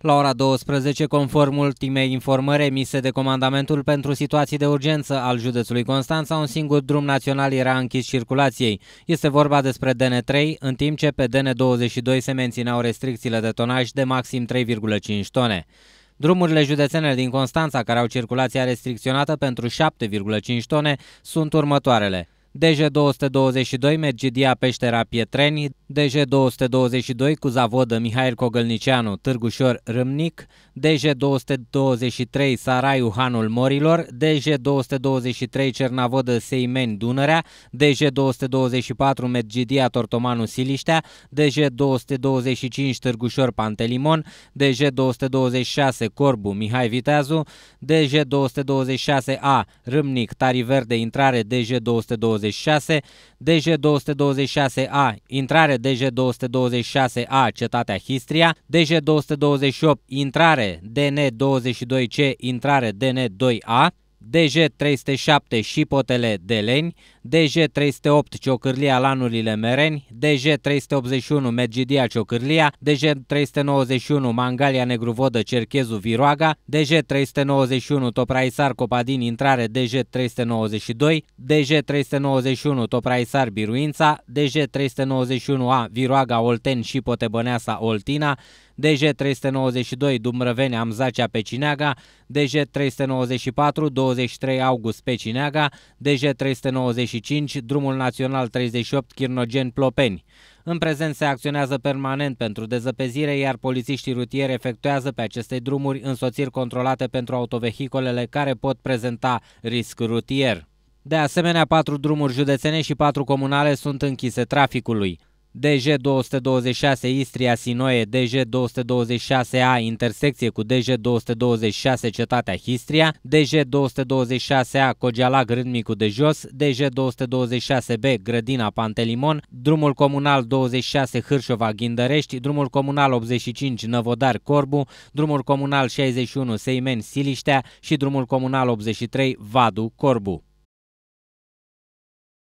La ora 12, conform ultimei informări emise de Comandamentul pentru Situații de Urgență al județului Constanța, un singur drum național era închis circulației. Este vorba despre DN3, în timp ce pe DN22 se mențineau restricțiile de tonaj de maxim 3,5 tone. Drumurile județene din Constanța, care au circulația restricționată pentru 7,5 tone, sunt următoarele. DJ222 Mergidia Peștera Pietreni, DG222 cu Zavodă Mihail Cogălnicianu, Târgușor Râmnic, DG223 Saraiu Hanul Morilor, DG223 Cernavodă Seimeni Dunărea, DG224 Medgidia Tortomanu Siliștea, DG225 Târgușor Pantelimon, DG226 Corbu Mihai Viteazu, DG226A Râmnic Verde, Intrare DG226, DG226A Intrare intrare DG226A Cetatea Histria, DG228 intrare DN22C intrare DN2A, dg 307 Șipotele Deleni, DG 308 Ciocârlia Lanurile Mereni, DG 381 Mergidia Ciocârlia, DG 391 Mangalia Negruvodă Cerchezu Viroaga, DG 391 Topraisar Copadin Intrare, DG 392 DG 391 Topraisar Biruința, DG 391 a Viroaga Olten Șipotebăneasa Oltina, DG392 Dumbrăveni Amzacea Pecineaga, DG394 23 August Pecineaga, DG395 Drumul Național 38 Chirnogen Plopeni. În prezent se acționează permanent pentru dezăpezire, iar polițiștii rutieri efectuează pe aceste drumuri însoțiri controlate pentru autovehicolele care pot prezenta risc rutier. De asemenea, patru drumuri județene și patru comunale sunt închise traficului. DG226 Istria Sinoe, DG226A intersecție cu DG226 Cetatea Histria, DG226A Cogealag Râdmicu de Jos, DG226B Grădina Pantelimon, drumul comunal 26 Hârșova Ghindărești, drumul comunal 85 Năvodar Corbu, drumul comunal 61 Seimen Siliștea și drumul comunal 83 Vadu Corbu.